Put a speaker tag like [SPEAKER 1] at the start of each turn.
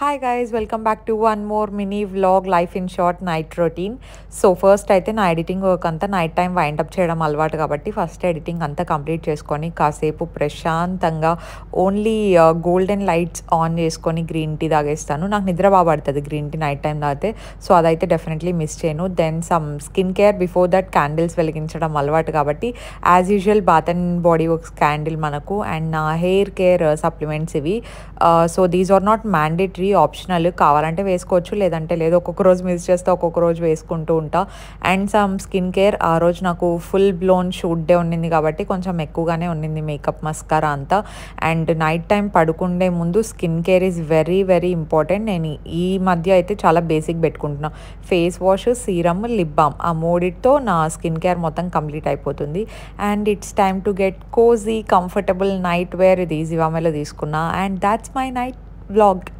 [SPEAKER 1] hi guys welcome back to one more mini vlog life in short night routine so first అయితే నా editing work అంతా night time wind up చేయడం అలవాటు కాబట్టి first editing అంతా complete చేసుకొని కాసేపు ప్రశాంతంగా ఓన్లీ గోల్డెన్ లైట్స్ ఆన్ చేసుకొని గ్రీన్ టీ తాగేస్తాను నాకు నిద్ర బాగా పడుతుంది గ్రీన్ టీ నైట్ టైం తాగితే సో అదైతే డెఫినెట్లీ మిస్ చేయను then some skin care before that candles వెలిగించడం అలవాటు కాబట్టి as usual bath and body works candle మనకు అండ్ నా హెయిర్ కేర్ సప్లిమెంట్స్ ఇవి so these are not mandatory ఇవి ఆప్షనల్ కావాలంటే వేసుకోవచ్చు లేదంటే లేదు ఒక్కొక్క రోజు మిస్ చేస్తే ఒక్కొక్క రోజు వేసుకుంటూ ఉంటా అండ్ సమ్ స్కిన్ కేర్ ఆ రోజు నాకు ఫుల్ బ్లోన్ షూట్ డే ఉండింది కాబట్టి కొంచెం ఎక్కువగానే ఉండింది మేకప్ మస్కారా అంతా అండ్ నైట్ టైం పడుకుండే ముందు skin care is very very important నేను ఈ మధ్య అయితే చాలా బేసిక్ పెట్టుకుంటున్నా face wash serum lip balm ఆ మూడిటితో నా స్కిన్ కేర్ మొత్తం కంప్లీట్ అయిపోతుంది and it's time to get cozy comfortable night wear ఇది వామెలో తీసుకున్నా and that's my night blog